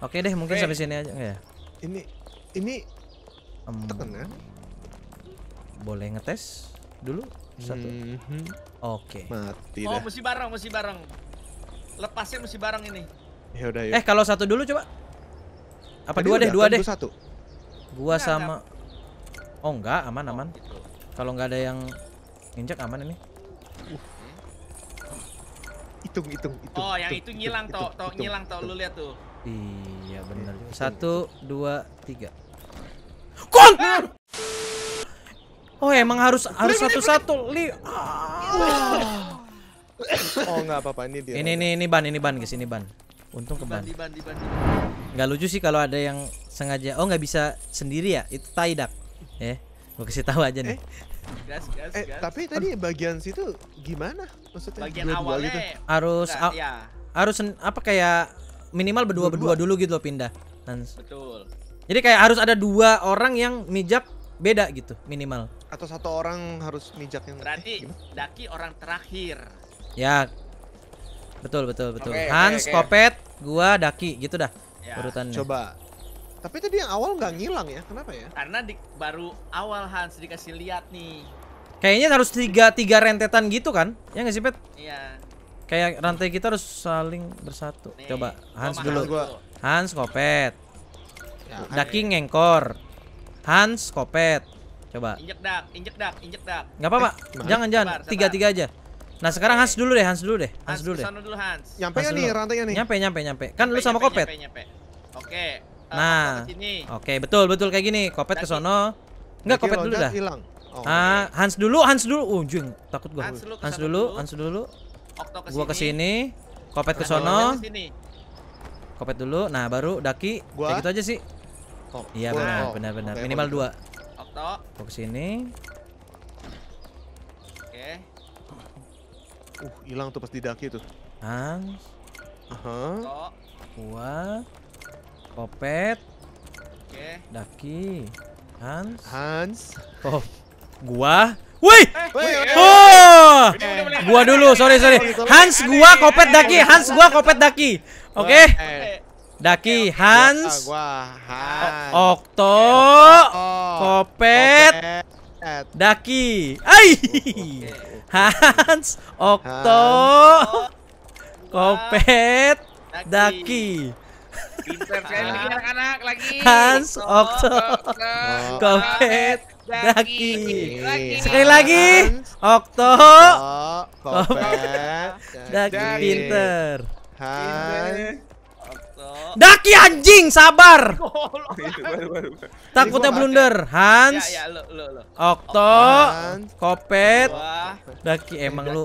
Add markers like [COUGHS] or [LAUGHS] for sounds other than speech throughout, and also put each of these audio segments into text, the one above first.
Oke deh, mungkin sampai sini aja ya. Ini ini um, Boleh ngetes dulu satu. Mhm. Oke. Mati oh, dah. Oh, mesti bareng, mesti bareng. Lepasnya mesti bareng ini. Ya udah yuk. Eh, kalau satu dulu coba. Apa dua deh, dua deh. Satu. Gua sama Oh, enggak, aman oh, aman. Gitu. Kalau nggak ada yang nginjak, aman ini. Uh. Hitung, hitung, Oh, yang itu ngilang toh, toh ngilang toh lu lihat tuh. Iya benar. Satu, dua, tiga. Kon! Oh emang harus harus satu-satu li. Ah. Oh nggak apa-apa ini dia. Ini ini ini ban ini ban guys ini ban. Untung ke ban. Gak lucu sih kalau ada yang sengaja. Oh nggak bisa sendiri ya itu tidak. Eh, gue kasih tahu aja nih. Eh. Gas, gas, eh, gas. tapi tadi bagian situ gimana? Maksudnya bagian awal gitu? harus nah, ya. harus ya. apa kayak minimal berdua berdua, dulu gitu loh pindah. Dan Betul. Jadi kayak harus ada dua orang yang mijak beda gitu minimal. Atau satu orang harus mijak yang Berarti eh, Daki orang terakhir. Ya. Betul betul betul. Okay, Hans, okay, okay. Kopet, gua, Daki gitu dah ya. urutannya. Coba tapi tadi yang awal nggak ngilang ya, kenapa ya? Karena di, baru awal Hans dikasih lihat nih. Kayaknya harus tiga tiga rentetan gitu kan? Ya nggak sih Pet? Iya. Kayak rantai kita harus saling bersatu. Nih, Coba Hans dulu. Gua. Hans kopet. Ya, Daki ngengkor. Hans kopet. Coba. Injek dak, injek dak, injek dak. Enggak apa-apa. Eh, jangan jangan. Tiga-tiga aja. Nah, sekarang Hans dulu deh, Hans dulu deh. Hans, Hans dulu deh. dulu Hans. Nyampe Hans ya nih rantainya nih. Nyampe, nyampe, nyampe. Kan nyampe, lu sama nyampe, kopet. Nyampe, nyampe. Oke. Uh, nah. Oke, betul, betul kayak gini. Kopet ke sono. Enggak, kopet dulu dah. Hilang. Oh, ah, iya. Hans dulu, Hans dulu. Unjung, uh, takut gua. Hans, Hans dulu, Hans dulu, Hans dulu kesini. Gua kesini. Kopet ke sono. Kopet dulu. Nah, baru Daki. Gua. Kayak gitu aja sih. Oh, iya benar, benar, benar. Okay, Minimal gitu. dua. Okto. Gua kesini. Oke. Okay. Uh, hilang tuh pas di Daki tuh. Ang. uh -huh. Gua. Kopet. Oke. Okay. Daki. Hans. Hans. Oh. Gua. Woi. Oh. Gua dulu, sorry sorry. Hans gua kopet daki, Hans gua kopet daki. Oke. Okay? Daki, Hans, Okto, kopet, Daki. ay, Hans, Okto, kopet, Daki. Pinter sekali anak-anak lagi. Hans, Okto, kopet, Daki. Daki. Sekali lagi. Okto. Kopet. Daki pinter. Han. Daki anjing, sabar. [LAUGHS] Takutnya blunder. Hans. Okto. Kopet. Eh, Daki emang lu.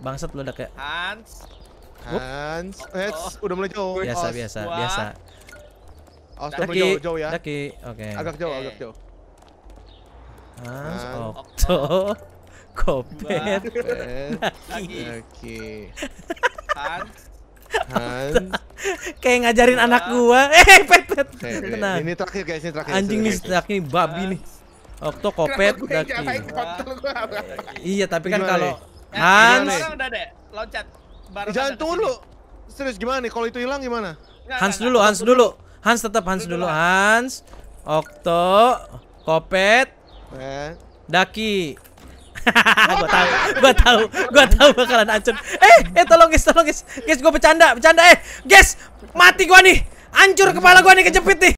Bangsat lu Daki. Hans. Hans. Hans. Udah mulai jauh. Biasa, biasa, biasa. Daki, jauh ya. Daki, oke. Agak jauh, agak jauh. Hans, Okto, Kopet, Naki. Hans. Hans. Kayak ngajarin iya. anak gua. [LAUGHS] Eh, pet pet. Tenang. Ini terakhir guys, ini terakhir. Anjing nih terakhir nih babi nih. Okto, Kopet, Naki. Iya, tapi kan kalau eh, Hans. Udah deh, loncat. Jangan tunggu dulu. Serius gimana nih? Kalau itu hilang gimana? Hans dulu, Hans dulu. Hans tetap Hans dulu, Hans. Okto, Kopet, Eh? Daki. [LAUGHS] gua tahu, gua tahu, gua tahu bakalan ancur. Eh, eh tolong guys, tolong guys. Guys, gua bercanda, bercanda eh. Guys, mati gua nih. Hancur kepala gua nih kejepit nih.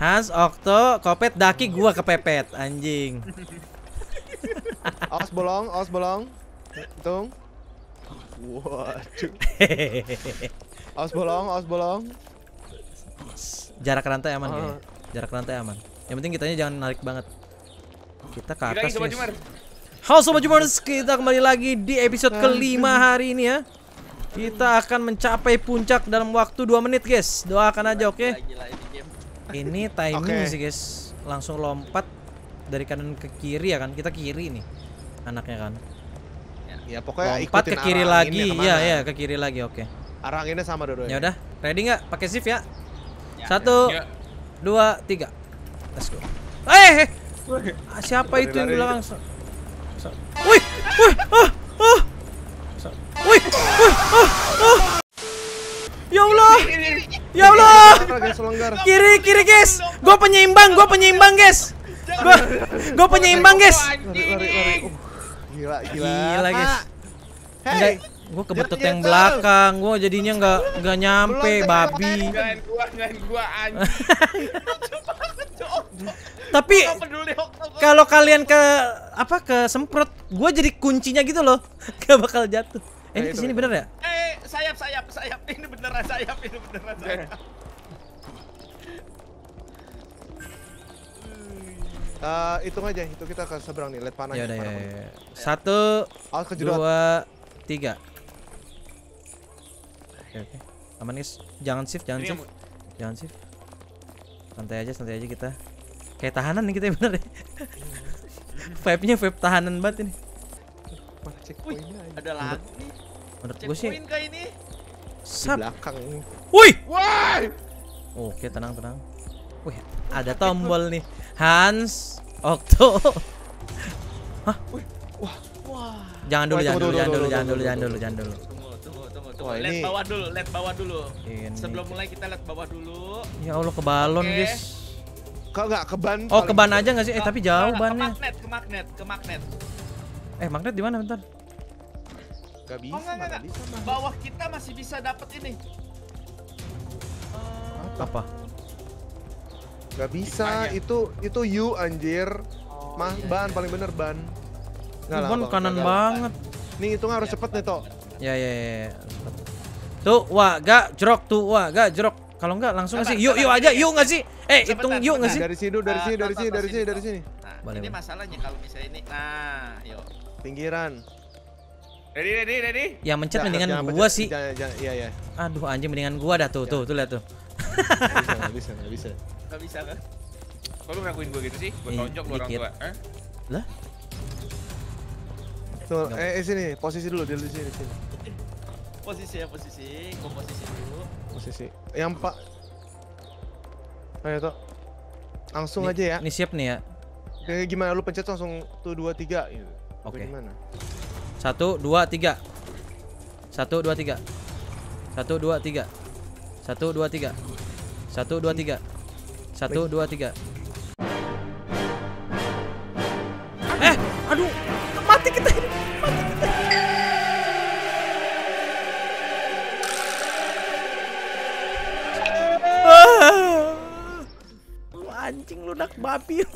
Hans, Okto, Kopet, Daki gua kepepet anjing. Os bolong, os bolong. Tung. [LAUGHS] Waduh. os bolong, os bolong. Jarak rantai aman uh. ya. Jarak rantai aman. Yang penting kitanya jangan narik banget. Kita ke atas, Kirain, Halo Sobat Jumers, kita kembali lagi di episode kelima hari ini ya. Kita akan mencapai puncak dalam waktu 2 menit, guys. Doakan aja, oke? Okay? Ini timing okay. sih, guys. Langsung lompat dari kanan ke kiri ya kan. Kita kiri nih. Anaknya kan. Ya, ya pokoknya lompat ke kiri lagi. ya ya ke kiri lagi, oke. Okay. Arang ini sama dua Ya udah, ready nggak? Pakai shift ya. ya. Satu, ya. dua, tiga. Let's go. Eh, hey, eh. ah, siapa itu yang di belakang? Wih, wih, ah, ah. Wih, wih, ah, ah. Ya Allah. Ya Allah. Kiri, kiri, guys. Gue penyeimbang, gue penyeimbang, guys. Gue, gue penyeimbang, guys. Oh, gila, gila. Gila, guys. Hey. Gue kebetut yang belakang, gue jadinya nggak nggak nyampe babi. [LAUGHS] Tapi kalau kalian ke apa ke semprot, gue jadi kuncinya gitu loh, [LAUGHS] gak bakal jatuh. Eh, ini kesini bener ya? Eh, sayap, sayap, sayap. Ini beneran sayap, ini beneran sayap. Uh, hitung aja, itu kita ke seberang nih, lihat panahnya. Yaudah, panah ya, ya, ya. Satu, dua, tiga oke oke aman guys jangan shift jangan shift jangan shift santai aja santai aja kita kayak tahanan nih kita [LAUGHS] bener nih ya. vape nya vape tahanan banget ini Wih, ada lagi menurut gue sih ini Sap. belakang woi oke tenang tenang wih ada tombol nih Hans Okto Hah? Wih, wah, wah. Jangan dulu, jangan dulu, jangan dulu, jangan dulu, jangan dulu, jangan dulu. Tuh, lihat ini... bawah dulu, lihat bawah dulu. Ini. Sebelum mulai kita lihat bawah dulu. Ya Allah ke balon, okay. guys. Kok nggak ke ban? Oh, ke ban aja nggak sih? Eh, tapi jauh nah, bannya. Ke magnet, ke magnet, ke magnet. Eh, magnet di mana bentar? Gak oh, bisa, oh, enggak, enggak, bisa. Bawah kita masih bisa dapat ini. Uh, apa? Gak bisa, Dipanya. itu itu you anjir. Oh, Mah, iya, ban iya. paling bener ban. Enggak lah. kanan banget. Nih, itu harus iya, cepet nih, toh. Ya, ya ya ya. Tuh, wah, gak jerok tuh, wah, gak jerok. Kalau enggak langsung ngasih yuk yuk aja, yuk nggak sih? Eh, hitung yuk nggak sih? Dari sini, dari nah, sini, dari sini, dari sini, dari sini. Nah, ini masalahnya kalau bisa ini. Nah, yuk. Pinggiran. Ready, ready, ready. Yang mencet mendingan gua sih. iya, iya. Aduh, anjing mendingan gua dah tuh, tuh, tuh lihat tuh. Enggak bisa, enggak bisa. Enggak bisa kan? Kok lu ngakuin gua gitu sih? Gua iya, tonjok lu orang tua. Eh? Lah? Tuh, eh, eh sini, posisi dulu, di sini, sini. Posisi ya, posisi. Gua posisi dulu. Posisi. Yang Pak. Ayo, tuh. Langsung ini, aja ya. Ini siap nih ya. Kayak gimana lu pencet langsung tuh dua tiga gitu. Oke. Okay. Gimana? Satu dua tiga. Satu dua tiga. Satu dua tiga. Satu dua tiga. Satu dua tiga. Satu dua tiga. Satu, dua, tiga. labil.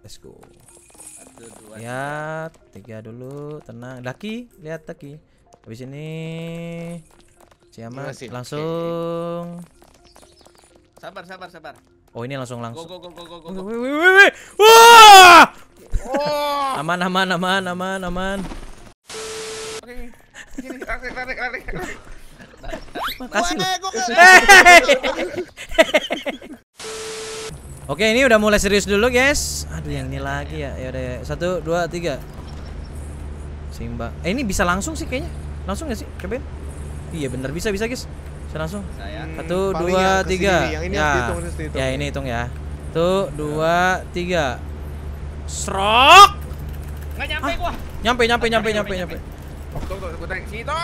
Let's go. Ya, tiga dulu, tenang. Laki, lihat laki. Habis ini siapa langsung. Sabar, sabar, sabar. Oh, ini langsung langsung. Go go go go go Wih, Wah! aman, aman, aman, aman, aman. Oke. Gini, tarik, tarik, tarik. Makasih. [LAUGHS] Oke, ini udah mulai serius dulu, guys. Aduh, yang ini lagi ya. Ya ya. satu, dua, tiga. Simba. Eh, ini bisa langsung sih kayaknya. Langsung gak sih? Kevin? Iya, bener bisa, bisa, guys. Bisa langsung. Satu, Paling dua, ya, tiga. Yang ini ya. Hitung, hitung. ya, ini hitung ya. Satu, dua, tiga. Srok. Nggak nyampe ah. gua. Nyampe, nyampe, nyampe, nyampe, nyampe. Oh,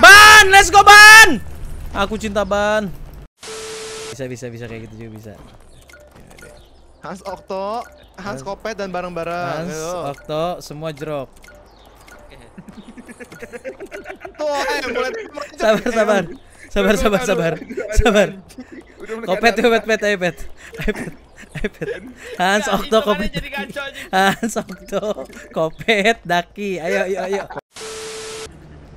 ban, let's go ban. Aku cinta ban. Bisa, bisa, bisa kayak gitu juga bisa. Hans Okto, Hans Kopet dan bareng-bareng. Hans Ayo. Okto semua jeruk. Tuh, eh, mulai sabar sabar. Sabar sabar sabar. Sabar. Kopet kopet pet iya, kopet, kopet, Ayo Hans Okto kopet. Hans Okto kopet Daki. Ayo ayo ayo.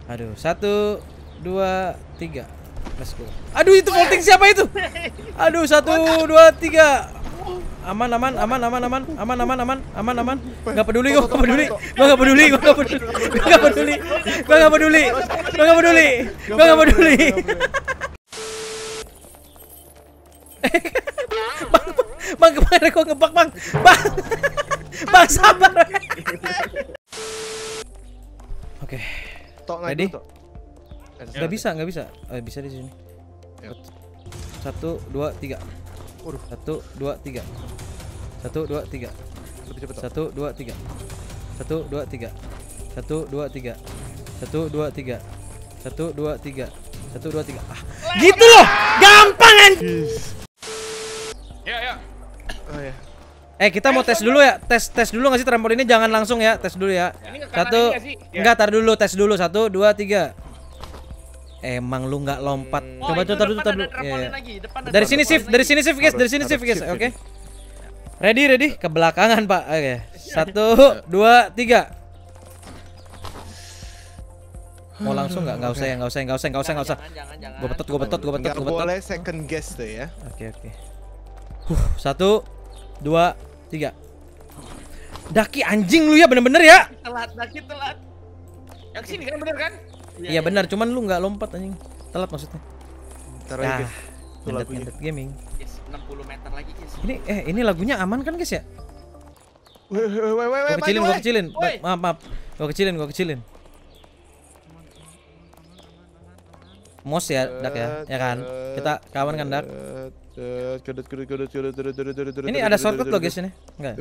Aduh, satu, dua, tiga. Let's go. Aduh itu voting siapa itu? Aduh, satu, dua, tiga. Aman aman aman aman aman aman aman aman aman aman. Enggak peduli gue nggak peduli. gue nggak peduli, gue nggak peduli. nggak enggak peduli. gue nggak peduli. gue nggak peduli. gue enggak peduli. [LAUGHS] Bang, bang kemana gua ngebak bang? Bang, bang sabar. Oke. Tok Ready? bisa, nggak bisa. Eh, bisa di sini. Satu, dua, tiga. Waduh. Satu, dua, tiga. Satu, dua, tiga. Lebih cepat. Satu, dua, tiga. Satu, dua, tiga. Satu, dua, tiga. Satu, dua, tiga. Satu, dua, tiga. Satu, dua, tiga. Ah, gitu loh. Gampang kan? Ya, ya. Oh ya. Eh kita mau tes dulu ya, tes tes dulu nggak sih ini jangan langsung ya, tes dulu ya. Satu, enggak tar dulu, tes dulu satu, dua, tiga. Emang lu nggak lompat. Hmm. Oh, Coba tuh taruh tuh Dari sini shift, dari sini shift guys, dari sini shift guys. Oke. Ready, ready. Ke belakangan, Pak. Oke. Okay. Iya, iya, iya. Satu, dua, tiga. Mau langsung nggak? Nggak usah ya, nggak usah, ya, nggak usah, nggak usah, nggak usah. Gue betot, gue betot, gue betot, gue betot. Boleh second guess tuh ya. Oke, okay, oke. Okay. Huh, satu, dua, tiga. Daki anjing lu ya, bener-bener ya. Telat, daki telat. Yang sini kan bener kan? Iya ya, benar, cuman lu nggak lompat anjing. Telat maksudnya. Bentar nah, guys. gaming. Yes, 60 meter lagi guys. Ini eh ini lagunya aman kan guys ya? Woi woi woi woi. kecilin, gua kecilin. Maaf, maaf. Gua kecilin, gua kecilin. Mos ya, Dak ya, ya kan? Kita kawan kan, Dak? Ini ada shortcut loh guys ini. Enggak.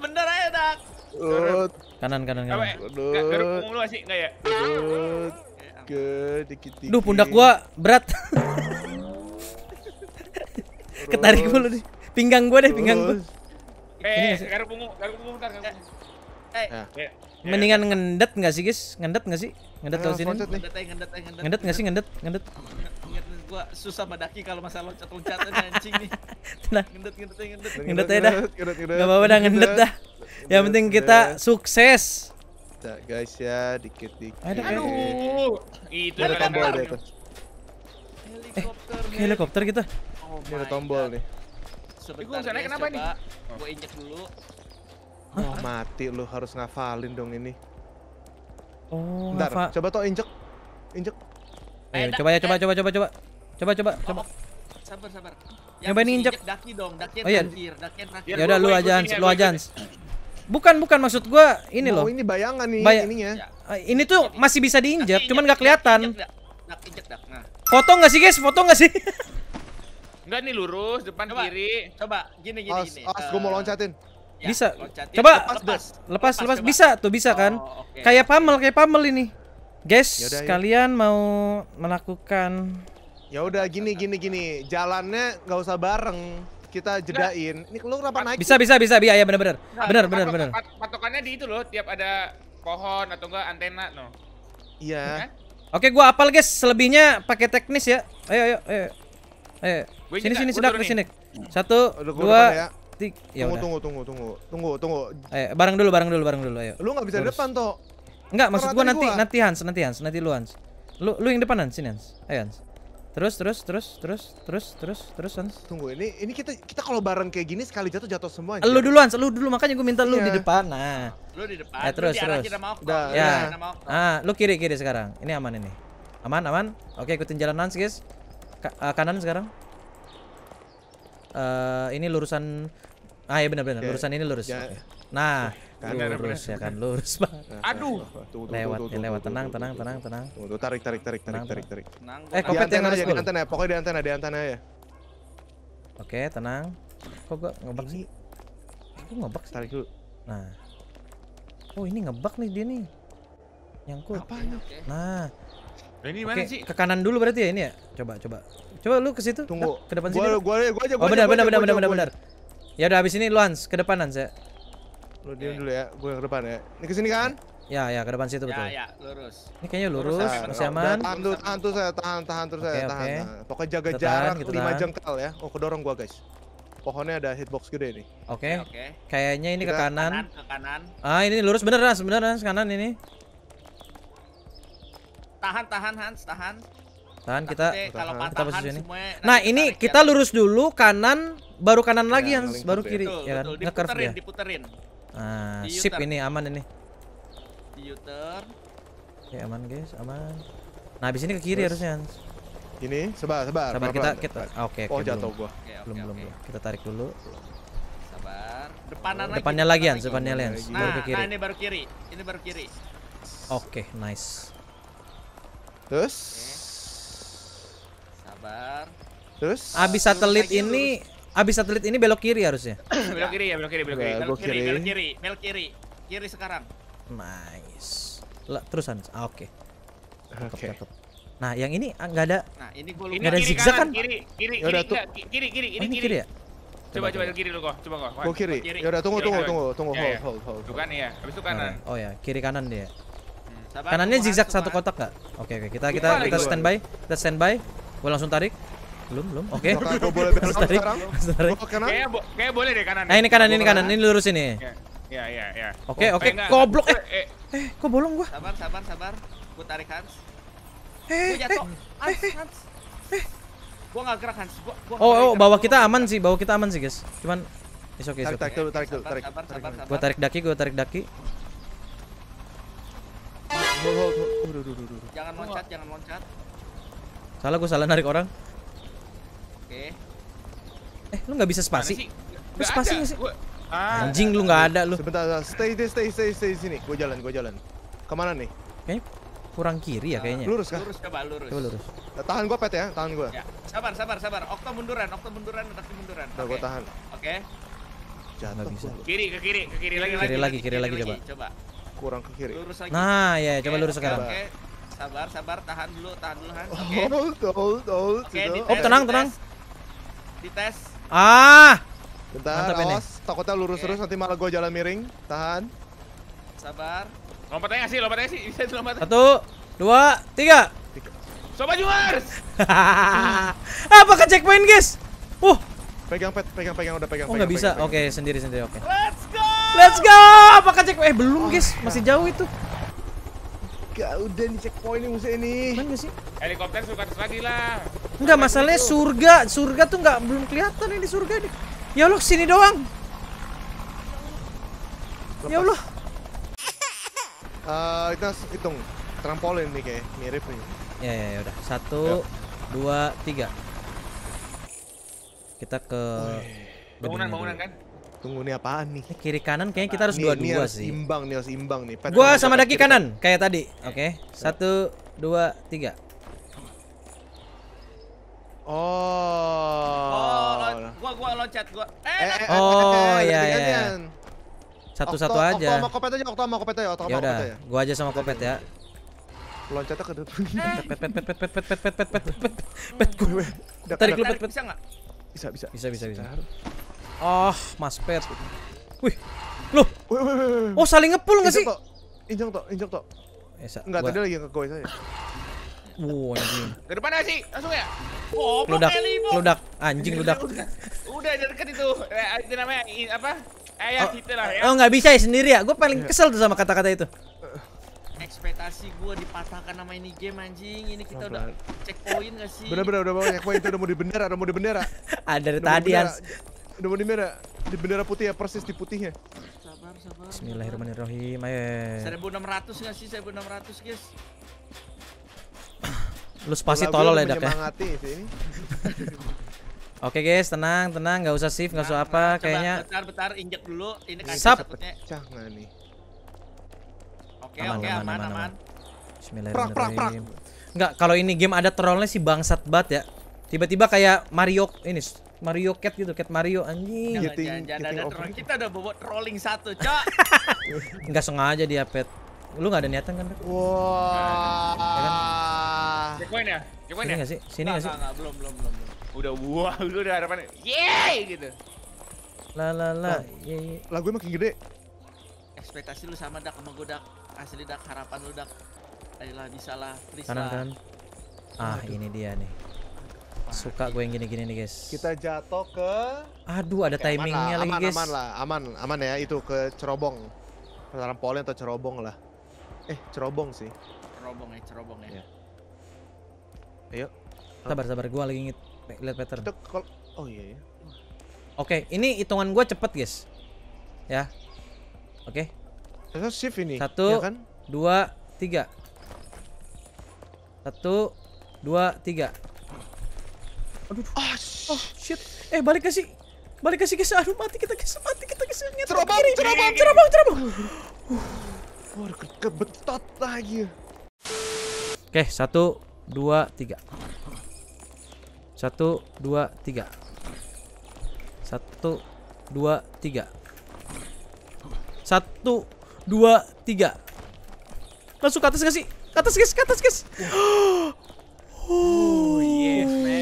bener aja Kanan kanan kanan. ya? Duh pundak gua berat. Ketarik mulu nih. Pinggang gua deh, pinggang gua. Eh, garuk punggung, garuk punggung bentar. Eh. Iya. Mendingan ngendet nggak sih guys? Ngendet nggak sih? Ngendet kalau ah, sini? Ngendet ngendet ngendet. Ngendet nggak sih? Ngendet, ngendet. Ngendet gua susah mendaki kalau masalah loncat loncat anjing nih. Ngendet, ngendet, ngendet. Ngendet aja dah. Nggak apa-apa dah ngendet dah. Yang penting kita sukses. Nah, guys ya, dikit-dikit. Aduh. Itu ada tombol ada Helikopter. Eh, helikopter kita. Oh, ada tombol nih. naik eh, kenapa nih? Gua injek dulu mati lu harus ngafalin dong ini. Oh, Bentar, ngafa. coba toh injek. Injek. Eh, coba ya, coba ya, coba coba coba. Coba coba oh, coba. Oh. Sabar sabar. Yang Cobain injek. Daki dong, daki oh, iya. terakhir, daki terakhir. Ya udah lu aja, lu aja. Bukan, bukan maksud gua ini loh. ini bayangan nih ini ininya. Iya. Eh, ini tuh masih bisa diinjek, cuman gak kelihatan. Dak injek Nah. Foto gak sih guys? Foto gak sih? Enggak nih lurus depan coba, kiri. Coba gini gini As, gini. As, uh, gua mau eh, loncatin. Ya, bisa. Loncatin. Coba lepas, lepas, lepas, lepas. bisa tuh bisa kan? oh, kan? Okay. Kayak pamel, kayak pamel ini. Guys, Yaudah, kalian mau melakukan Ya udah gini gini gini, jalannya nggak usah bareng. Kita jedain. Ini lu kenapa naik? Bisa bisa bisa, biaya iya, bener nah, bener bener patok, bener Patokannya di itu loh, tiap ada pohon atau enggak antena no. Iya. yeah. Oke, gua apal guys. Selebihnya pakai teknis ya. Ayo ayo ayo. Ayo. sini sini sedak sini. Satu, dua, berarti Ya tunggu, tunggu, tunggu, tunggu, tunggu, tunggu. Eh, bareng dulu, bareng dulu, bareng dulu, ayo. Lu nggak bisa Lurus. depan toh. Enggak, maksud gua nanti, gua. nanti Hans, nanti Hans, nanti lu Hans. Lu, lu yang depan Hans, sini Hans. Ayo Hans. Terus, terus, terus, terus, terus, terus, terus Hans. Tunggu, ini, ini kita, kita kalau bareng kayak gini sekali jatuh jatuh semua. Lu dulu Hans, lu dulu makanya gua minta lu di iya. depan. Nah. Ah, lu di depan. eh, terus, terus. Mau Ya. Ah, lu kiri kiri sekarang. Ini aman ini. Aman, aman. Oke, ikutin jalan Hans, guys. Ka uh, kanan sekarang. Uh, ini lurusan Ah iya benar-benar lurusan ini lurus. Ya. Okay. Nah, kan lurus ya kan lurus banget. Nah, Aduh, lewat ya lewat tenang tenang tenang tenang. Tuh tarik tarik tarik tarik tarik tarik. Eh kopet yang harus di antena, pokoknya di antena di antena ya. Oke tenang. Kok gua ngebak sih? Aku ngebak sih. Tarik dulu. Nah. Oh ini ngebak nih dia nih. Nyangkut. Apanya? Nah. Ini mana sih? Ke kanan dulu berarti ya ini ya? Coba coba. Coba lu ke situ. Tunggu. Ke depan sini. Gua gua gua aja gua. Oh benar benar benar benar benar benar. Ya udah habis ini lu Hans, ke depan Hans ya. Lu diam dulu ya, gue ke depan ya. Ini ke sini kan? Ya, ya ke depan situ betul. Ya, ya, lurus. Ini kayaknya lurus, ya. masih aman. Tahan tuh, tahan tuh saya, tahan, tahan terus saya, tahan, nah, Pokoknya jaga jarak 5 jengkal ya. Oh, kedorong gua, guys. Pohonnya ada hitbox gede nih. Oke. Oke. Kayaknya ini ke kanan. kanan. Ke kanan. Ah, ini lurus bener, Hans, bener, Hans, kanan ini. Tahan, tahan, Hans, tahan. Tahan kita. kita posisi ini. Nah, ini kita lurus dulu kanan baru kanan ya, lagi yang baru kiri betul, ya kan. Betul. Diputerin, dia. diputerin. Nah, sip ini aman ini. Diuter, turn Oke, aman guys, aman. Nah, habis ini ke kiri Terus. harusnya. Ini, sebar, sebar. Sabar kita kita. Oke, okay, oh, jatuh belum. gua. belum, belum, belum. Kita tarik dulu. Sabar. Depanan lagi. Depannya lagi, yang, depannya lens. Nah, baru ke kiri. Nah, ini baru kiri. Ini baru kiri. Oke, okay, nice. Terus? Okay. Sabar. Terus? Abis satelit terus ini, lurus. abis satelit ini belok kiri harusnya. [CLEARS THROAT] belok kiri ya, belok kiri, belok kiri. Belok kiri, kiri, belok kiri, belok kiri, kiri sekarang. Nice. terus Hans, Ah, oke. Okay. Oke. Okay. Nah, yang ini ah, nggak ada. Nah, ini gue lupa. Ini ada zigzag kan? Kiri, kiri, ya kiri, Yaudah, kiri, kiri, kiri, kiri, ini, oh, ini kiri. kiri ya? Coba coba, ke kiri lu kok, coba kok. Gua kiri. Ya udah tunggu tunggu tunggu tunggu iya, iya. hold hold hold. Bukan ya, habis itu kanan. Oh ya, kiri kanan dia. Hmm, Kanannya zigzag satu kotak gak Oke oke, kita kita kita standby, kita standby. Gue langsung tarik. Belum, belum. Oke. Okay. boleh belok tarik. tarik. Kayak boleh deh kanan. Nah, ini kanan, ini kanan. Ini lurus ini. Iya, iya, iya. iya. Oke, oh, oke. Eh, Goblok eh, eh. Eh, kok bolong gue Sabar, sabar, sabar. gue tarik Hans. Eh, eh Eh. gue gak gerak Hans. Oh, oh, bawah kita aman sih, bawah kita aman sih, guys. Cuman Is okay, tarik, tarik dulu, tarik dulu, tarik. gue tarik daki, gue tarik daki. Jangan loncat, jangan loncat. Salah gue salah narik orang. Oke. Okay. Eh, lu nggak bisa spasi? Lu spasi nggak sih? Gua... Ah, Anjing lu nggak ada lu. Sebentar, stay stay stay stay, stay sini. Gue jalan, gue jalan. Kemana nih? Kayaknya kurang kiri ya ah, kayaknya. Lurus kah? Lurus coba lurus. Coba lurus. Nah, tahan gue pet ya, tahan gue. Ya. Sabar, sabar, sabar. Okto munduran, Okto munduran, Okto munduran. okay. Gue tahan. Oke. Okay. Jangan bisa. Kiri ke kiri, ke kiri lagi kiri lagi. Kiri lagi, kiri, kiri lagi, lagi coba. coba. Kurang ke kiri. Lurus lagi. Nah, ya, okay, iya. coba lurus okay, sekarang. Oke. Okay. Sabar, sabar, tahan dulu, tahan dulu Han. Oke. Okay. Hold, hold, hold. Oke, okay, dites, oh, tenang, dites. tenang. Dites. Ah. Bentar, Mantap awas, ini. takutnya lurus okay. terus nanti malah gua jalan miring. Tahan. Sabar. Lompat aja sih, lompat aja sih. Bisa lompat. Satu, dua, tiga. tiga. Coba Juars. [LAUGHS] Apa ke checkpoint, guys? Uh. Pegang pet, pegang pegang udah pegang. Oh, nggak bisa. Oke, okay, sendiri sendiri. Oke. Okay. Let's go. Let's go. Apakah checkpoint? Eh, belum, oh, guys. Masih jauh itu. Gak udah nih checkpoint nih musuh ini. Mana sih? Helikopter suka atas lagi lah. Enggak masalahnya itu. surga, surga tuh enggak belum kelihatan ini surga nih. Ya Allah sini doang. Lepas. Ya Allah. Uh, kita hitung trampolin nih kayak mirip nih. Ya ya, ya udah satu, Yuk. Ya. dua, tiga. Kita ke bangunan bangunan kan? Tunggu nih apaan nih? Ini kiri kanan kayaknya kita harus dua-dua sih. Imbang nih harus imbang nih. Pet gua sama Daki kanan kayak tadi. Oke. Okay. Satu, dua, tiga. Oh. Oh, gua gua loncat gua. Eh, oh iya iya. Satu-satu aja. Okto sama Kopet aja, Okto sama Kopet aja, Okto sama Kopet aja. Gua aja sama Kopet ya. Loncatnya ke depan. Pet pet pet pet pet pet pet pet pet pet pet pet. Tarik lu pet pet. Bisa enggak? Bisa bisa. Bisa bisa bisa. Ah, oh, Mas Pet. Wih. Loh. Oh, saling ngepul enggak sih? Injak tok, injak tok. Esa. Eh, enggak tadi lagi ngegoy saya. Wow, anjing. Ke depan aja sih, langsung ya. Oh, ludak, ludak, anjing ludak. Udah deket itu, eh, itu namanya apa? Ayah eh, oh, gitu lah ya. Oh nggak bisa ya sendiri ya? Gue paling iya. kesel tuh sama kata-kata itu. Ekspektasi gue dipatahkan sama ini game anjing. Ini kita udah checkpoint gak sih? Bener bener udah mau checkpoint itu udah mau di bendera, udah mau di bendera. Ada [LAUGHS] dari tadi Hans. Udah di merah. Di bendera putih ya, persis di putihnya. Sabar, sabar. Bismillahirrahmanirrahim. Ayo. 1600 enggak sih? 1600, guys. [CLEARS THROAT] Lu spasi tolol ya, Dak ya. sih [LAUGHS] Oke guys, tenang, tenang, nggak usah shift, nggak usah nah, apa, nah, Coba, kayaknya. Bentar, bentar, injek dulu. Ini kan Sap. Pecah nggak nih? Oke, aman, oke, aman, aman, aman. aman. Bismillahirrahmanirrahim. Enggak, kalau ini game ada trollnya sih bangsat banget ya. Tiba-tiba kayak Mario ini Mario Cat gitu, Cat Mario anjing. Jangan, jangan, kita udah bobot trolling satu, Cok. [LAUGHS] Enggak sengaja dia, Pet. Lu enggak ada niatan kan, Wah. Wow. Iya kan? ya? cekoin ya? Sini gak sih? Sini enggak sih? Enggak, belum, belum, belum. Udah wah, wow, lu udah harapan Yeay gitu. La la la. Nah, ye Lah gue makin gede. Ekspektasi lu sama Dak sama Godak Asli Dak harapan lu Dak. Ayolah bisa lah, please kanan, lah. Kanan. Ah, Aduh. ini dia nih. Suka gue yang gini-gini nih guys. Kita jatuh ke. Aduh ada okay, timingnya aman lah, lagi aman, guys. Aman lah, aman, aman ya itu ke cerobong. Trampolin atau cerobong lah. Eh cerobong sih. Cerobong ya, cerobong ya. yeah. Ayo. Sabar, sabar. Gue lagi ngit lihat pattern. oh iya ya. Oke, ini hitungan gue cepet guys. Ya. Oke. Terus shift ini. Satu, ya kan? dua, tiga. Satu, dua, tiga. Aduh. Oh, oh shit. Eh balik ke sih. Balik ke sih guys. Aduh mati kita guys. Mati kita guys. Cerobong, cerobong, cerobong, cerobong. Wah, kebetot lagi. Oke, satu, dua, tiga. Satu, dua, tiga. Satu, dua, tiga. Satu, dua, tiga. Langsung ke atas gak sih? Ke atas guys, ke atas guys. Oh, yes man.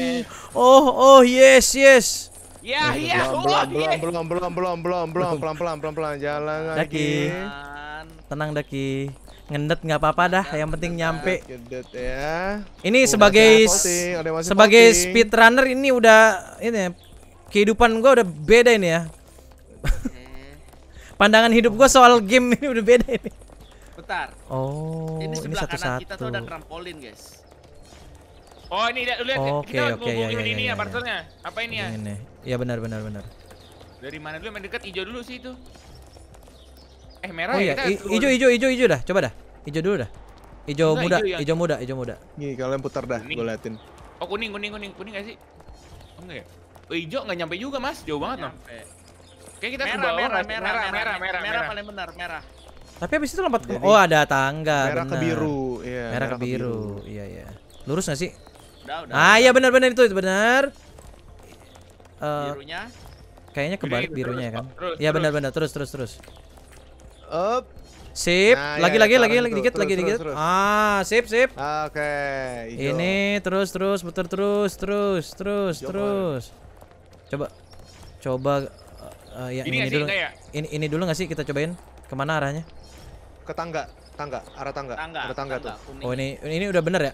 Oh, oh, yes, yes. Ya, ya. Belum, belum, belum, belum, belum, belum, belum pelan-pelan, pelan-pelan jalan lagi. Tenang, Daki. Ngendet nggak apa-apa dah, yang penting nyampe. Ngendet ya. Ini udah sebagai sebagai runner ini udah ini kehidupan gua udah beda ini ya. [LAUGHS] Pandangan hidup gua soal game ini udah beda ini. Bentar. Oh, ini, ini satu-satu. Kita tuh ada trampolin, guys. Oh ini lihat lihat ya. oh, okay, kita okay, hubungin ya, ya, ini ya, ya, ya barternya. Ya. Apa ini ya? Ini. Ya benar benar benar. Dari mana dulu yang dekat hijau dulu sih itu. Eh merah oh, ya. ijo iya, Hijau hijau hijau hijau dah. Coba dah. Hijau dulu dah. Hijau muda, hijau muda, hijau muda. Nih kalian putar dah, gue liatin. Oh kuning kuning kuning kuning gak sih? Oh, enggak ya. Oh, hijau nggak nyampe juga mas, jauh banget loh. Kayak kita merah, ke bawah. Merah, merah, merah, merah, merah, merah, merah, paling benar, merah. Tapi abis itu lompat ke Oh, ada tangga. Merah bener. ke biru, iya. Merah, merah ke biru. Iya, iya. Lurus gak sih? udah, udah. Ah iya benar-benar itu itu benar. Uh, birunya. Kayaknya kebalik birunya ya kan. Terus, ya benar-benar terus terus terus. Up. Sip, nah, lagi ya, lagi iya, lagi lagi dikit terus, lagi dikit. Terus, ah, sip sip. Oke. Okay, Ini terus terus putar terus terus terus terus. Coba coba uh, ya ini, ini dulu. Ya? Ini ini dulu nggak sih kita cobain? Kemana arahnya? Ke tangga, tangga, arah tangga. tangga arah tangga, tangga tuh. Kuning. Oh ini ini udah bener ya?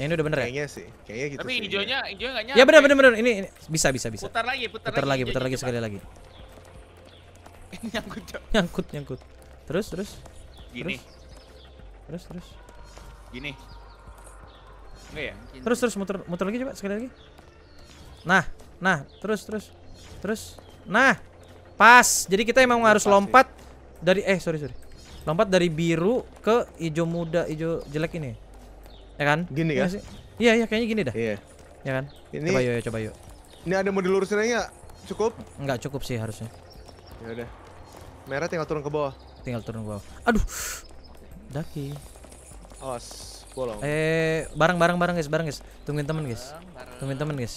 Yang ini udah bener kayaknya ya? Kayaknya sih. Kayaknya gitu Tapi sih. hijaunya, iya. hijaunya gak ya, nyampe. Ya bener bener bener. Ini, ini bisa bisa bisa. Putar lagi, putar, putar lagi, putar lagi sekali [LAUGHS] lagi. nyangkut, nyangkut, nyangkut. Terus, terus. Gini. Terus, terus. Gini. Enggak ya? Gini. Terus terus muter muter lagi coba sekali lagi. Nah, nah, terus terus. Terus. Nah. Pas. Jadi kita emang harus sih. lompat dari eh sorry sorry. Lompat dari biru ke hijau muda, hijau jelek ini. Ya kan? Gini iya kan? Iya, iya kayaknya gini dah. Iya. Ya kan? Ini coba yuk, ya, coba yuk. Ini ada mau dilurusin aja Cukup? Enggak cukup sih harusnya. Ya udah. Merah tinggal turun ke bawah. Tinggal turun ke bawah. Aduh. Daki. Awas, bolong. Eh, barang-barang barang guys, barang guys. Tungguin temen guys. Tungguin temen guys.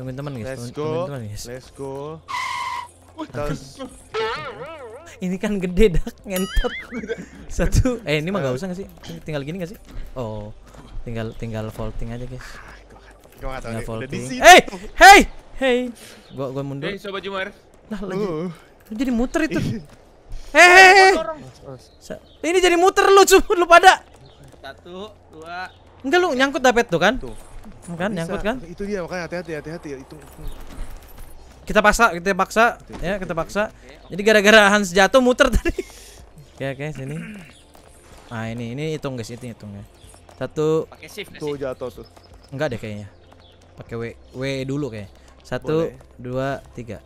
Tungguin temen guys. Tungguin temen guys. Let's go. Let's go ini kan gede dak ngentot [LAUGHS] satu eh ini mah gak usah gak sih tinggal gini gak sih oh tinggal tinggal vaulting aja guys ah, tinggal vaulting hey hey hey gua gua mundur hey sobat jumar lah lagi jadi muter itu Hei, ini jadi muter lu cuma lu pada. Satu, dua. Enggak lu nyangkut dapet tuh kan? Tuh. Kan nyangkut kan? Itu dia makanya hati-hati hati-hati itu. Kita paksa, kita paksa, ya kita paksa. Jadi gara-gara Hans jatuh muter tadi. [LAUGHS] Oke oke sini. Ah ini ini hitung guys, ini hitung ya. Satu. Pakai shift. Tuh jatuh tuh. Enggak deh kayaknya. Pakai W W dulu kayak. Satu, dua, tiga.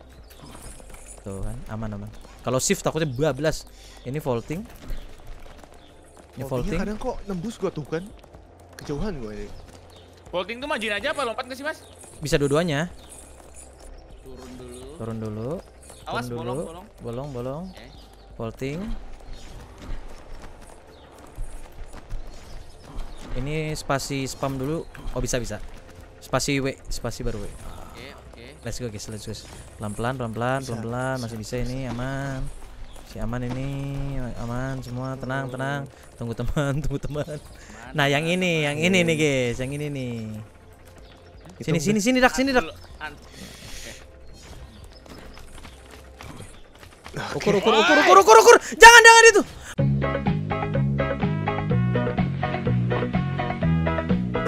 Tuh kan aman aman. Kalau shift takutnya dua belas Ini vaulting. Ini vaulting. Kadang kok nembus gua tuh kan. Kejauhan gua ini. Vaulting tuh majin aja apa lompat nggak sih, Mas? Bisa dua-duanya turun dulu turun dulu awas turun dulu. bolong bolong bolong okay. ini spasi spam dulu oh bisa bisa spasi W spasi baru W oke okay, oke okay. let's go guys let's go pelan-pelan pelan-pelan pelan-pelan masih bisa ini aman si aman ini aman semua tenang tenang tunggu teman [LAUGHS] tunggu teman nah yang ini yang ini nih guys yang ini nih sini sini sini dak sini dak Ukur, ukur, ukur, ukur, ukur, ukur, Jangan, jangan itu.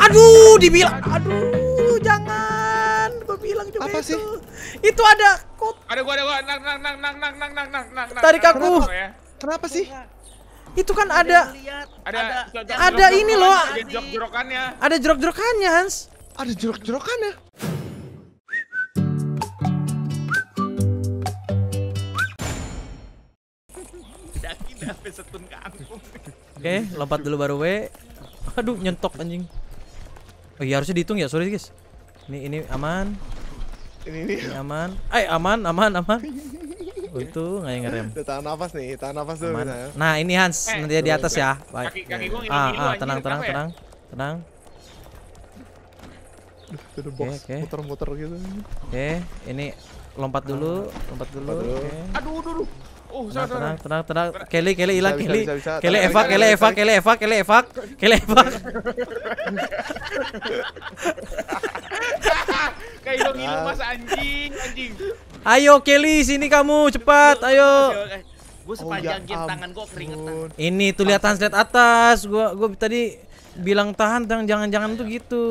Aduh, dibilang. Aduh, jangan. Gue bilang cuma Apa itu. Sih? Itu ada kot. Ada gua, ada gua. Nang, nang, nang, nang, nang, nang, nang, nang, nang. Tarik aku. Kenapa, ya? Kenapa sih? Itu kan ada ada ada, ada ini loh. Ada jorok-jorokannya. Ada jorok-jorokannya, Hans. Ada jorok-jorokannya. setun kangkung. Oke, okay, lompat dulu baru W. Aduh, nyentok anjing. Oh iya harusnya dihitung ya, sorry guys. Ini ini aman. Ini ini, ini aman. Eh aman, aman, aman. [LAUGHS] Oh, itu nggak yang ngerem. tahan nafas nih, tahan nafas dulu. Aman. Nah ini Hans, eh, nanti di atas ya. Baik. Kaki, kaki gua ah, ah, tenang, tenang, ya? tenang, tenang. Oke, okay, okay. muter-muter gitu. Oke, okay, ini lompat dulu, lompat dulu. Aduh dulu. Okay. Aduh, aduh, aduh. Oh, tenang, tenang, tenang, tenang, Kelly, Kelly hilang, Kelly. Kelly Eva, Kelly Eva, Kelly Eva, Kelly Eva, Kelly Eva. Kayak hilang hilang mas anjing, anjing. Ayo Kelly, sini kamu cepat, ayo. Gue oh, ya sepanjang game tangan gue keringetan. Ini tuh lihat translate atas. Gue gue tadi bilang tahan, jangan jangan tuh gitu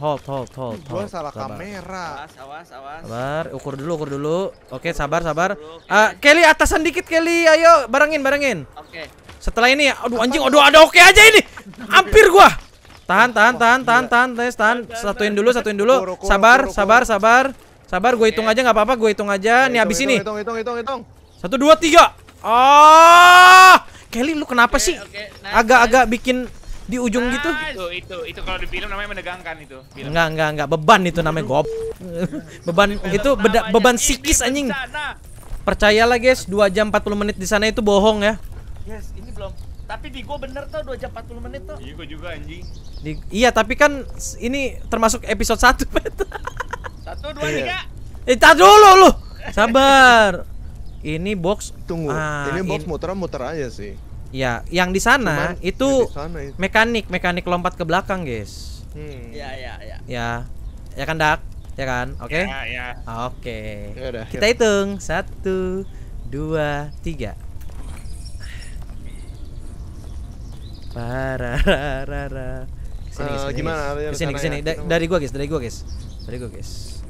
hold hold hold. Gua salah sabar. kamera. Awas awas awas. Sabar, ukur dulu ukur dulu. Oke, sabar sabar. okay. uh, Kelly atasan dikit Kelly. Ayo, barengin barengin. Oke. Okay. Setelah ini, aduh anjing, aduh ada oke okay aja ini. Hampir gua. Tahan tahan tahan tahan tahan tahan. tahan. Satuin dulu, satuin dulu. Sabar sabar sabar. Sabar, gue hitung aja nggak apa-apa, gue hitung aja. Nih habis ini. Hitung hitung hitung hitung. Satu dua tiga. Ah, oh! Kelly lu kenapa okay, sih? Agak-agak okay, nice, agak, nice. bikin di ujung ah, gitu. Itu itu itu kalau di film namanya menegangkan itu. Film. Enggak enggak enggak beban itu namanya gop. [LAUGHS] beban itu beda, beban psikis anjing. Percayalah guys, 2 jam 40 menit di sana itu bohong ya. Yes, ini belum. Tapi di gua bener tuh 2 jam 40 menit tuh. Iya, gua juga anjing. Di, iya, tapi kan ini termasuk episode 1, Pet. 1 2 3. Eh, tar dulu lu. Sabar. ini box tunggu. Ah, ini box muter-muter aja sih. Ya, yang di sana itu, mekanik, mekanik lompat ke belakang, guys. Hmm. Ya, ya, ya. Ya. Ya kan, Dak? Ya kan? Oke. Okay? Ya, ya. Oke. Okay. Ya, Kita hitung. Satu, dua, tiga. Para, Kesini, eh, kesini, uh, gimana? Guys. Kesini, kesini. Ya, dari gua, guys. Dari gua, guys. Dari gua, guys.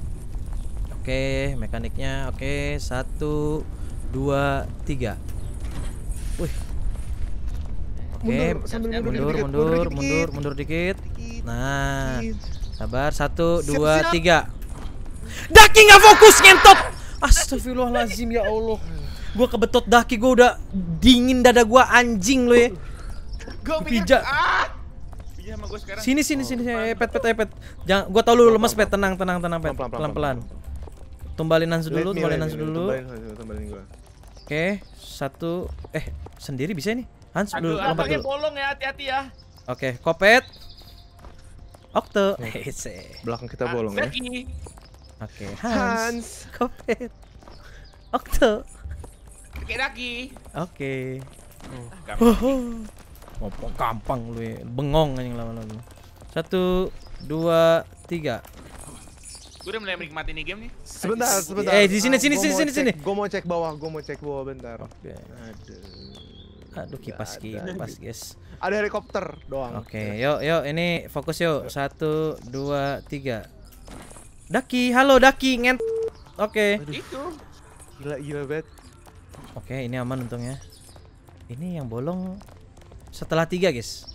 Oke, okay, mekaniknya. Oke, okay. satu, dua, tiga. Wih, Oke sambil mundur, mundur, mundur, mundur, dikit, mundur, dikit. Nah, sabar. Satu, siap, dua, siap. tiga. Daki nggak fokus ngentot. Astagfirullahalazim ya Allah. Gua kebetot daki gua udah dingin dada gua anjing lo ya. Gua pijak. Ah! Sini sini sini sini oh, eh, pet pet eh, pet. Jangan gua tau lu lemes pet tenang tenang tenang pet. Pelan-pelan. Tumbalin Hansu dulu, tumbalin Hansu dulu. Oke, satu eh sendiri bisa nih. Hans Aduh, lompat ya, dulu. bolong ya, hati-hati ya. Oke, okay. kopet. Okto. Hmm. [LAUGHS] Belakang kita Hans bolong ya. Oke, okay. Hans. Hans. Kopet. Okto. Oke, lagi. Oke. Ngomong gampang lu ya. Bengong anjing lama-lama. Satu, dua, tiga. Gue udah mulai menikmati nih game nih. Sebentar, sebentar. Eh, di sini, ah, sini, sini, sini, sini. Gue mau cek bawah, gue mau cek bawah bentar. Oke. Okay. Aduh. Aduh kipas kipas guys. Ada helikopter doang. Oke, okay, yuk yuk ini fokus yuk. Satu, dua, tiga. Daki, halo Daki, ngent. Oke. Okay. Itu. Gila bet. Oke, okay, ini aman untungnya. Ini yang bolong setelah tiga guys.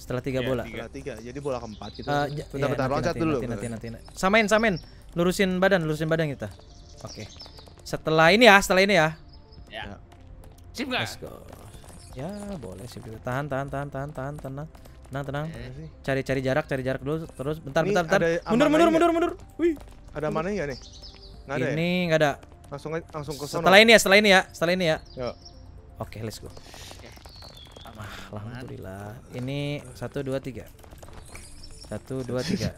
Setelah tiga ya, bola. Setelah tiga, jadi bola keempat gitu. Uh, ya, bentar, bentar, loncat nanti, dulu. Nanti, nanti, nanti, nanti. Samain, samain. Lurusin badan, lurusin badan kita. Oke. Okay. Setelah ini ya, setelah ini ya. Ya. Cip Let's go. Ya boleh sih kita tahan tahan tahan tahan tahan tenang tenang tenang. Eh, cari cari jarak cari jarak dulu terus bentar Ini bentar bentar. Mundur mundur mundur mundur. Wih. Ada mana ya nih? Nggak ada. Ya? Ini nggak ada. Langsung langsung ke sana. Setelah ini ya setelah ini ya setelah ini ya. ya. Oke okay, let's go. ah, Alhamdulillah. Ini satu dua tiga. Satu dua tiga.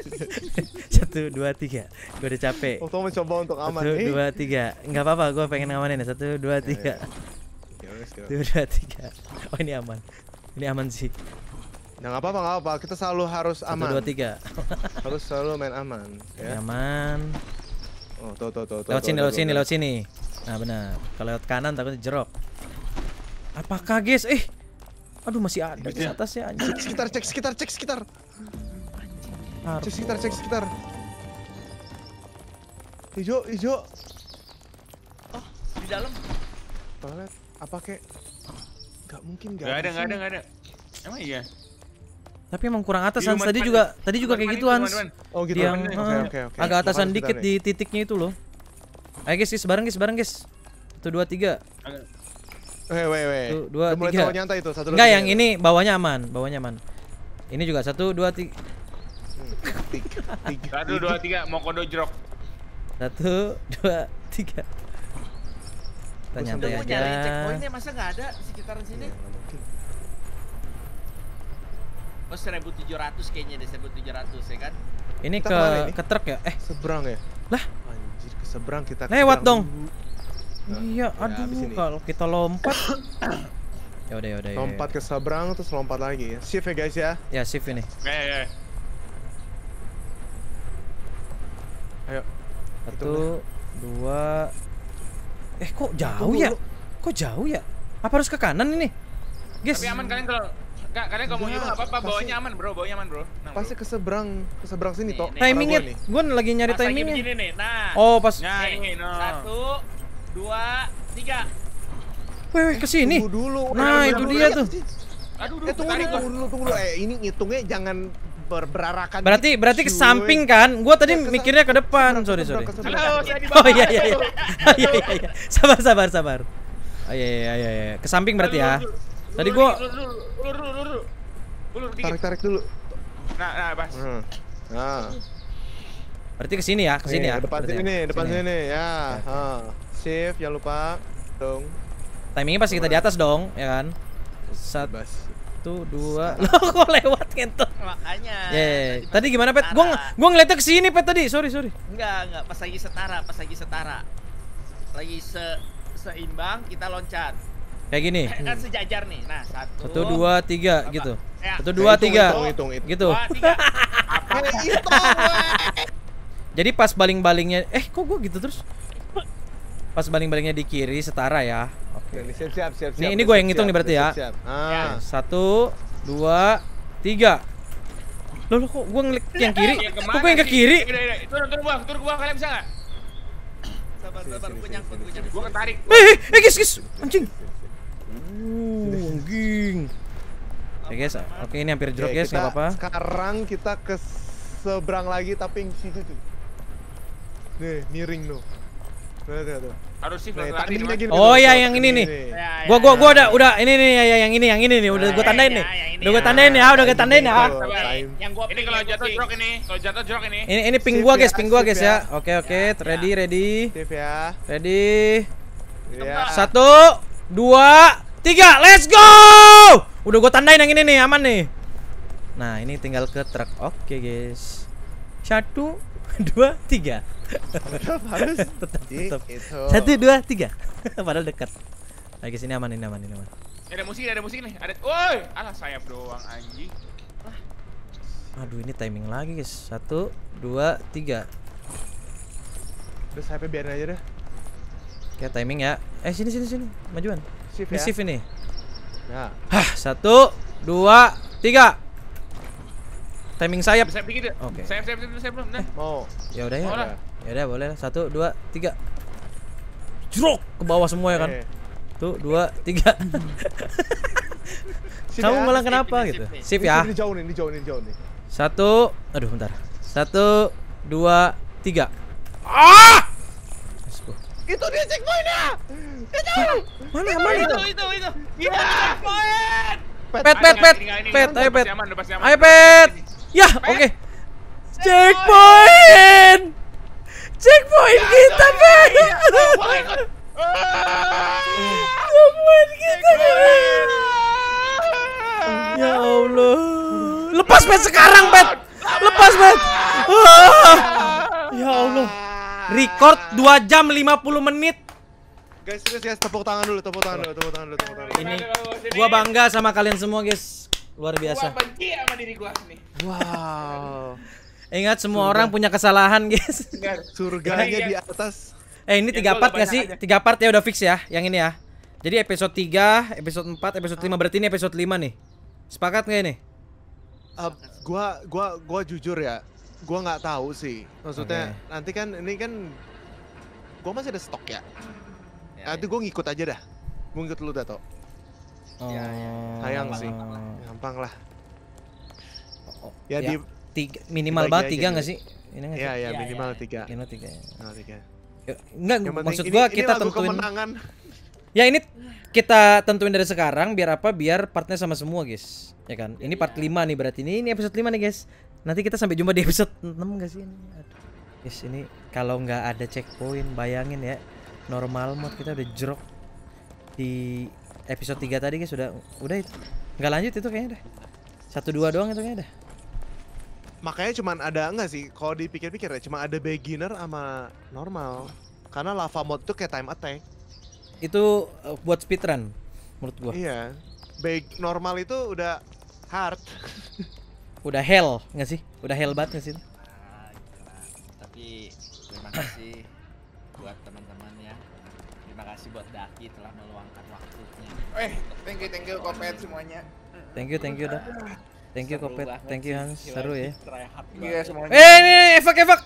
[LAUGHS] Satu dua tiga. Gue udah capek. Waktu mencoba untuk aman. Satu dua tiga. nggak apa-apa. Gue pengen ngamanin ya. Satu dua ya, tiga let's go. Dua, tiga. Oh ini aman. Ini aman sih. Nah nggak apa-apa nggak apa, kita selalu harus aman. dua tiga. harus selalu main aman. Ya. Aman. Oh tuh tuh tuh. Lewat sini, lewat sini, lewat sini. Nah benar. Kalau lewat kanan takutnya jerok. Apakah guys? Eh, aduh masih ada di atas ya. Cek Sekitar cek, sekitar cek, sekitar. Cek sekitar, cek sekitar. Ijo, ijo. Oh, di dalam. Toilet apa kek Gak mungkin gak ada nggak ada nggak ada emang iya tapi emang kurang atas Hans tadi juga tadi juga kayak gitu Hans oh gitu yang eh, agak atasan dikit di titiknya itu loh ayo guys guys bareng guys bareng guys satu dua tiga eh, Weh, weh, weh. Dua, dua tiga. nyantai Enggak, yang ini bawahnya aman, bawahnya aman. Ini juga satu, dua, tiga. Hmm, satu, dua, tiga, mau kodo jerok. Satu, dua, tiga. Ternyata aja. Gue nyari checkpointnya masa nggak ada sekitaran sini? Iya, oh 1700 kayaknya deh 1700 ya kan? Ini kita ke ini? ke truk ya? Eh seberang ya? Lah? Anjir ke seberang kita. Lewat dong. Nah, iya, ya, aduh kalau kita lompat. [COUGHS] ya udah ya udah. Ya lompat ke seberang terus lompat lagi ya. Shift ya guys ya. Ya shift ini. Ya, ya, Ayo. Satu, dua, Eh kok ya, jauh Tunggu, ya? Kok jauh ya? Apa harus ke kanan ini? Guys. Tapi aman kalian kalau Enggak, kalian kalau mau ya, nyoba apa-apa, bawahnya aman, Bro. Bawahnya aman, Bro. Nah, pasti ke seberang, ke seberang sini, Tok. Timingnya, gua lagi nyari pas nah, timingnya. Lagi nih. Nah. Oh, pas. Nah, ini, no. Satu, dua, tiga. Weh, weh, kesini. Tunggu dulu. Nah, nah itu dia tuh. Eh, eh, aduh, dulu, eh, tunggu, dulu, tunggu dulu, tunggu dulu. Eh, ini ngitungnya jangan berberarakan Berarti berarti ke samping kan? Gua tadi ya, mikirnya ke depan. Sorry, sorry. Halo, saya di oh, bawah. Oh iya iya iya. Oh, iya, iya iya Sabar sabar sabar. Oh, iya iya iya iya. Ke samping berarti ya. Tadi gua ulur ulur ulur. Ulur Tarik tarik dulu. Nah, nah, Bas. Nah. Berarti ke sini ya, ke sini iya, ya. Depan ya? sini depan sini Ya, ya. Shift jangan lupa. Dong. Timingnya pasti kita di atas dong, ya kan? Iya, saat satu, dua. [LAUGHS] Lo kok lewat kentut? Makanya. Yeah. Tadi, tadi gimana, Pet? gue gue ngeliatnya ke sini, Pet tadi. Sorry, sorry. Enggak, enggak. Pas lagi setara, pas lagi setara. Lagi se seimbang, kita loncat. Kayak gini. Eh, kan sejajar nih. Nah, satu. Satu, dua, tiga, apa? gitu. Ya. Satu, dua, tiga. Hitung, hitung, hitung. Gitu. Dua, tiga. [LAUGHS] apa itu? Jadi pas baling-balingnya, eh kok gue gitu terus? Pas baling-balingnya di kiri setara ya. Oke. Okay. Siap, siap, siap, siap. Nih, ini gue yang ngitung nih berarti ya. siap, siap. ya. Siap, siap. Ah. Satu, dua, tiga. Loh, loh kok gue ngelik yang kiri? Ya, kok gue yang ke kiri? Turun, turun gua, turun gua kalian bisa gak? Sabar, sabar, gue nyangkut, gue ketarik. Eh, eh, eh, guys, guys. Anjing. Uh, anjing. Oke guys, oke ini hampir drop guys, nggak apa-apa. Sekarang kita ke seberang lagi tapi yang situ tuh. Nih, miring loh. Harus sih Oh ya yang ini nih. Iya, iya, gua gua gua iya. udah udah ini nih ya yang ini yang ini nih udah gua tandain nih. Udah gua tandain nih ya, udah gua tandain ya. Yang ini kalau jatuh jrok ini, kalau jatuh jrok ini. Ini ini ping gua ya, guys, ping gua guys ya. ya. Oke oke, ready ready. Tip ya. Ready. Ya. Satu, dua, tiga, let's go! Udah gua tandain yang ini nih, aman nih. Nah, ini tinggal ke truk. Oke, guys. Satu, [LAUGHS] dua, tiga. [LAUGHS] tetap harus iya, tetap, tetap. Itu. satu dua tiga [LAUGHS] padahal dekat lagi sini aman ini aman ini aman ada musik ada musik nih ada woi alah sayap doang anjing aduh ini timing lagi guys satu dua tiga udah sayapnya biarin aja deh Kayak timing ya eh sini sini sini majuan shift ini ya? shift ini ya. hah satu dua tiga timing sayap sayap dikit ya. oke okay. sayap sayap sayap sayap belum nah eh. mau ya udah ya Ya udah boleh lah. Satu, dua, tiga. Jrok ke bawah semua ya kan. Hey. Eh. Tuh, dua, tiga. Kamu ya, malah kenapa sip, gitu? Sip, sip ya. Ini jauh nih, ini jauh nih, jauh nih. Satu, aduh bentar. Satu, dua, tiga. Ah! Itu dia checkpointnya. Itu. Mana itu, mana itu? Itu itu. Itu checkpoint. Pet pet pet pet ayo pet. Ayo pet. Ya, oke. okay. Checkpoint. Checkpoint ya, kita, Ben. Ya, ya, ya, [LAUGHS] Checkpoint kita, Ben. Ya Allah. Lepas Ben sekarang, Ben. Lepas Ben. Ah. Ya Allah. Record 2 jam 50 menit. Guys, serius guys, tepuk tangan dulu, tepuk tangan dulu, tepuk tangan dulu, tepuk tangan Ini gua bangga sama kalian semua, guys. Luar biasa. Gua benci sama diri gua nih. Wow. Ingat semua Surga. orang punya kesalahan, guys. Surganya di atas. Eh ini tiga part gak sih? Tiga part ya udah fix ya, yang ini ya. Jadi episode 3, episode 4, episode 5 berarti ini episode 5 nih. Sepakat gak ini? Uh, gua gua gua jujur ya. Gua nggak tahu sih. Maksudnya okay. nanti kan ini kan gua masih ada stok ya. ya nanti ya. gua ngikut aja dah. Gua ngikut lu dah, Tok. Oh. Ya, ya. Sayang sih. Gampang lah. Oh, Oh, ya, ya di tiga, minimal banget tiga nggak sih? Ini gak iya, sih? Ya, ya, minimal ya. tiga. Minimal tiga. Iya. Minimal tiga. Enggak, maksud gua ini, kita ini tentuin. Ya ini kita tentuin dari sekarang biar apa? Biar partnya sama semua, guys. Ya kan? Ini iya, part lima nih berarti. Ini ini episode lima nih, guys. Nanti kita sampai jumpa di episode enam gak sih ini? Guys, ini kalau nggak ada checkpoint, bayangin ya. Normal mode kita udah jerok di episode 3 tadi guys sudah udah itu nggak lanjut itu kayaknya deh satu dua doang itu kayaknya deh makanya cuma ada enggak sih kalau dipikir-pikir ya cuma ada beginner sama normal karena lava mode tuh kayak time attack itu uh, buat speedrun menurut gua iya baik normal itu udah hard [LAUGHS] udah hell nggak sih udah hell banget nggak sih nah, tapi terima kasih buat teman-teman ya terima kasih buat Daki telah meluangkan waktunya eh thank you thank you kopet semuanya thank you thank you dah Thank you Kopet, thank you Hans, seru ya. Iya semuanya. Eh, ini, efek efek.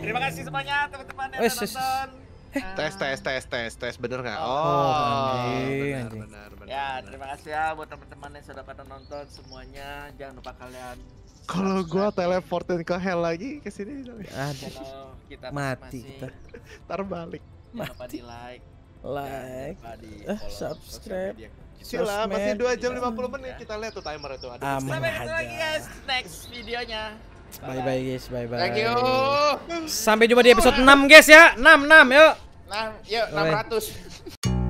terima kasih semuanya teman-teman yang nonton. Eh. Eh. Tes, tes, tes, tes, tes, bener nggak? Oh, oh, oh benar, benar, Ya, terima kasih ya buat teman-teman yang sudah pada nonton semuanya. Jangan lupa kalian. Kalau gua ya. teleportin ke hell lagi ke sini. Ada. kita mati kita. Terbalik. Mati. Jangan lupa di like. Like, eh, subscribe. Sila, masih 2 jam 50 menit. Kita lihat tuh timer itu. Ada Aman Sampai ketemu lagi guys, next videonya. Bye bye guys, bye bye. Thank you. Sampai jumpa di episode 6 guys ya. 6 6 yuk. 6 yuk 600.